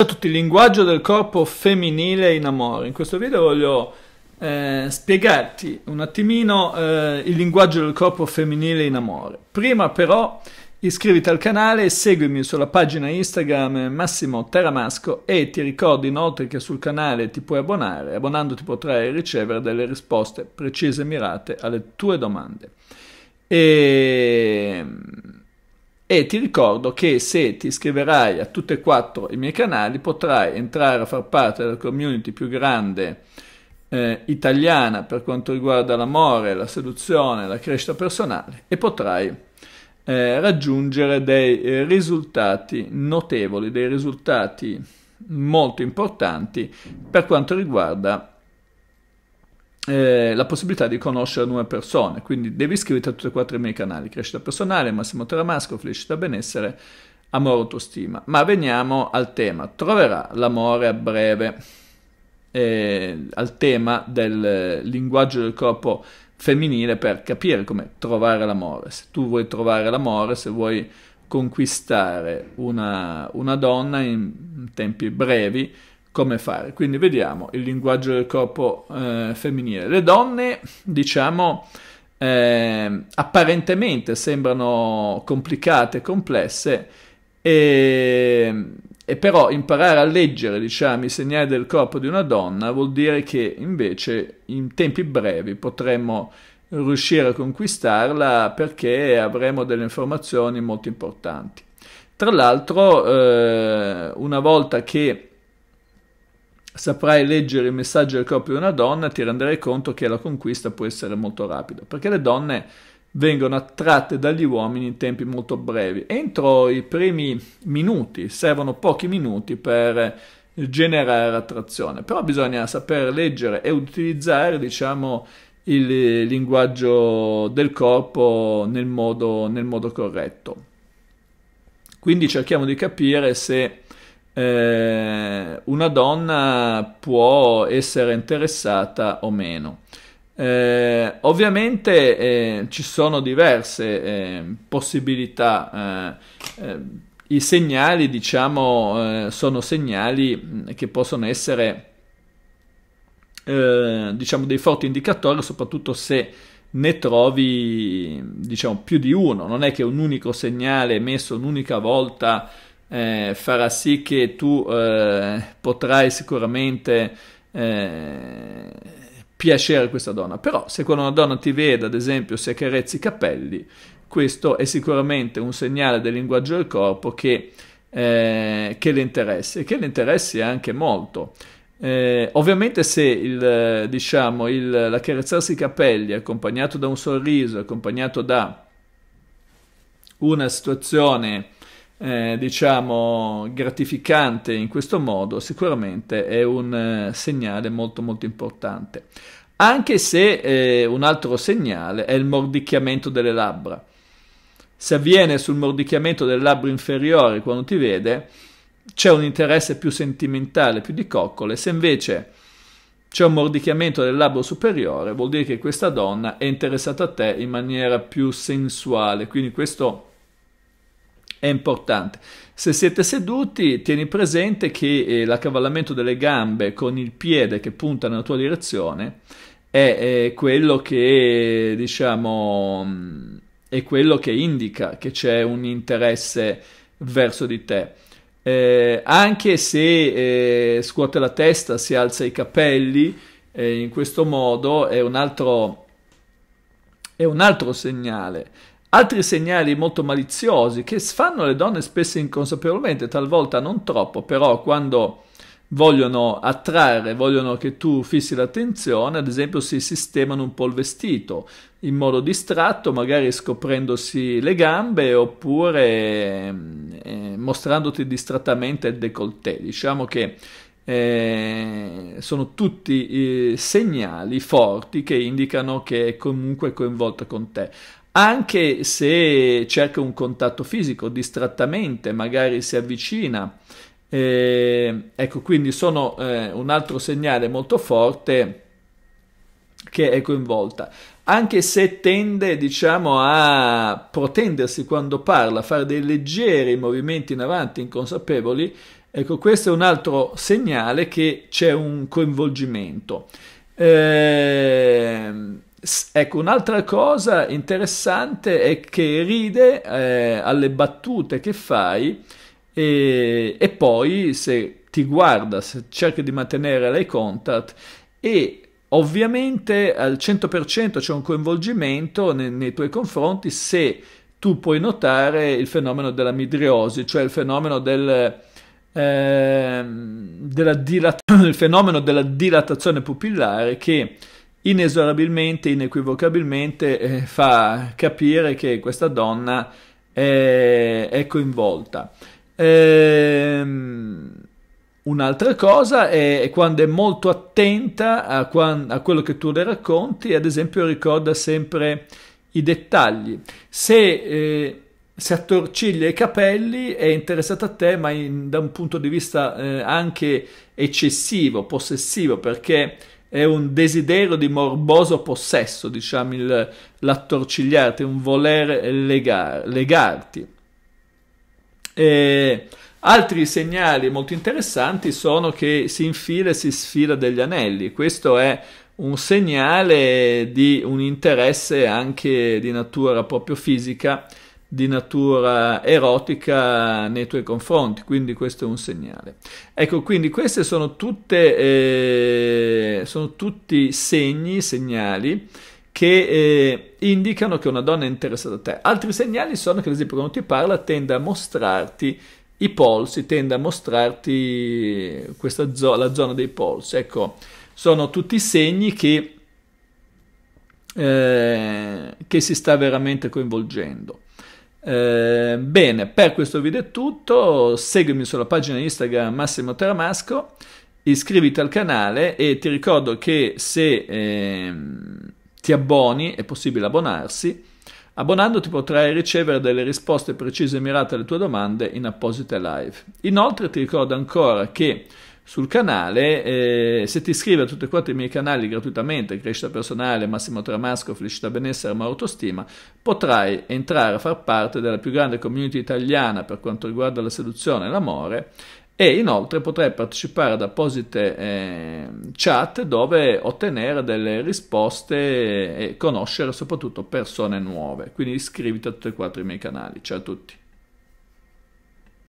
Ciao a tutti, linguaggio del corpo femminile in amore. In questo video voglio eh, spiegarti un attimino eh, il linguaggio del corpo femminile in amore. Prima però iscriviti al canale e seguimi sulla pagina Instagram Massimo Teramasco e ti ricordo inoltre che sul canale ti puoi abbonare. Abbonandoti potrai ricevere delle risposte precise e mirate alle tue domande. E e ti ricordo che se ti iscriverai a tutti e quattro i miei canali potrai entrare a far parte della community più grande eh, italiana per quanto riguarda l'amore, la seduzione, la crescita personale e potrai eh, raggiungere dei risultati notevoli, dei risultati molto importanti per quanto riguarda eh, la possibilità di conoscere nuove persone. Quindi devi iscriverti a tutti e quattro i miei canali, crescita personale, Massimo Teramasco, felicità, benessere, amore, autostima. Ma veniamo al tema, troverà l'amore a breve, eh, al tema del linguaggio del corpo femminile per capire come trovare l'amore. Se tu vuoi trovare l'amore, se vuoi conquistare una, una donna in tempi brevi, come fare. Quindi vediamo il linguaggio del corpo eh, femminile. Le donne, diciamo, eh, apparentemente sembrano complicate, complesse, e, e, però imparare a leggere diciamo, i segnali del corpo di una donna vuol dire che invece in tempi brevi potremmo riuscire a conquistarla perché avremo delle informazioni molto importanti. Tra l'altro, eh, una volta che saprai leggere i messaggi del corpo di una donna, ti renderai conto che la conquista può essere molto rapida, perché le donne vengono attratte dagli uomini in tempi molto brevi. Entro i primi minuti, servono pochi minuti per generare attrazione, però bisogna saper leggere e utilizzare, diciamo, il linguaggio del corpo nel modo, nel modo corretto. Quindi cerchiamo di capire se eh, una donna può essere interessata o meno. Eh, ovviamente eh, ci sono diverse eh, possibilità, eh, eh, i segnali diciamo sono segnali mm, che possono essere diciamo dei forti indicatori soprattutto se ne trovi diciamo più di uno, non è che un unico segnale messo un'unica volta eh, farà sì che tu eh, potrai sicuramente eh, piacere a questa donna. Però se quando una donna ti vede, ad esempio, se accarezza i capelli, questo è sicuramente un segnale del linguaggio del corpo che, eh, che le interessi e che le interessi anche molto. Eh, ovviamente se il, diciamo, il, l'accarezzarsi i capelli accompagnato da un sorriso, accompagnato da una situazione eh, diciamo, gratificante in questo modo sicuramente è un eh, segnale molto molto importante. Anche se eh, un altro segnale è il mordicchiamento delle labbra. Se avviene sul mordicchiamento del labbro inferiore quando ti vede, c'è un interesse più sentimentale, più di coccole. Se invece c'è un mordicchiamento del labbro superiore, vuol dire che questa donna è interessata a te in maniera più sensuale. Quindi questo è importante. Se siete seduti, tieni presente che eh, l'accavallamento delle gambe con il piede che punta nella tua direzione è, è quello che, diciamo, è quello che indica che c'è un interesse verso di te. Eh, anche se eh, scuote la testa, si alza i capelli, eh, in questo modo è un altro, è un altro segnale. Altri segnali molto maliziosi che fanno le donne spesso inconsapevolmente, talvolta non troppo, però quando vogliono attrarre, vogliono che tu fissi l'attenzione, ad esempio si sistemano un po' il vestito in modo distratto, magari scoprendosi le gambe oppure ehm, eh, mostrandoti distrattamente il décolleté. Diciamo che eh, sono tutti eh, segnali forti che indicano che è comunque coinvolta con te anche se cerca un contatto fisico, distrattamente, magari si avvicina. Eh, ecco, quindi sono eh, un altro segnale molto forte che è coinvolta. Anche se tende, diciamo, a protendersi quando parla, a fare dei leggeri movimenti in avanti inconsapevoli, ecco, questo è un altro segnale che c'è un coinvolgimento. Eh, Ecco, un'altra cosa interessante è che ride eh, alle battute che fai e, e, poi se ti guarda, se cerchi di mantenere l'eye contact e ovviamente al 100% c'è un coinvolgimento nei, nei tuoi confronti se tu puoi notare il fenomeno della midriosi, cioè il fenomeno del... Ehm, della dilat- il fenomeno della dilatazione pupillare che inesorabilmente, inequivocabilmente eh, fa capire che questa donna è, è coinvolta. Ehm, un'altra cosa è quando è molto attenta a, quando, a quello che tu le racconti, ad esempio ricorda sempre i dettagli. Se eh, si attorciglia i capelli, è interessata a te, ma in, da un punto di vista eh, anche eccessivo, possessivo, perché è un desiderio di morboso possesso, diciamo il, l'attorcigliarti, un voler legar, legarti. E altri segnali molto interessanti sono che si infila e si sfila degli anelli, questo è un segnale di un interesse anche di natura proprio fisica di natura erotica nei tuoi confronti, quindi questo è un segnale. Ecco, quindi questi sono, eh, sono tutti segni, segnali che eh, indicano che una donna è interessata a te. Altri segnali sono che, ad esempio, quando ti parla tende a mostrarti i polsi, tende a mostrarti zo la zona dei polsi. Ecco, sono tutti segni che, eh, che si sta veramente coinvolgendo. Eh, bene, per questo video è tutto, seguimi sulla pagina Instagram Massimo Teramasco, iscriviti al canale e ti ricordo che se eh, ti abboni, è possibile abbonarsi, Abbonandoti potrai ricevere delle risposte precise e mirate alle tue domande in apposite live. Inoltre ti ricordo ancora che sul canale, eh, se ti iscrivi a tutti e quattro i miei canali gratuitamente, crescita personale, Massimo Tramasco, felicità, benessere, ma autostima, potrai entrare a far parte della più grande community italiana per quanto riguarda la seduzione e l'amore e inoltre potrai partecipare ad apposite eh, chat dove ottenere delle risposte e conoscere soprattutto persone nuove. Quindi iscriviti a tutti e quattro i miei canali. Ciao a tutti.